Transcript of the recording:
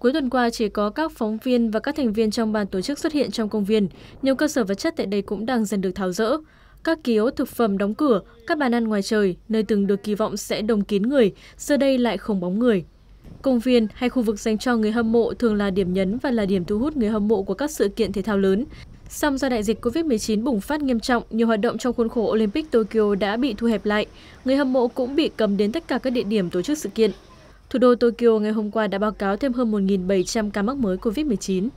Cuối tuần qua chỉ có các phóng viên và các thành viên trong ban tổ chức xuất hiện trong công viên, nhiều cơ sở vật chất tại đây cũng đang dần được tháo rỡ. Các kiosk thực phẩm đóng cửa, các bàn ăn ngoài trời, nơi từng được kỳ vọng sẽ đông kín người, giờ đây lại không bóng người. Công viên hay khu vực dành cho người hâm mộ thường là điểm nhấn và là điểm thu hút người hâm mộ của các sự kiện thể thao lớn. Song do đại dịch COVID-19 bùng phát nghiêm trọng, nhiều hoạt động trong khuôn khổ Olympic Tokyo đã bị thu hẹp lại. Người hâm mộ cũng bị cấm đến tất cả các địa điểm tổ chức sự kiện. Thủ đô Tokyo ngày hôm qua đã báo cáo thêm hơn 1.700 ca mắc mới COVID-19.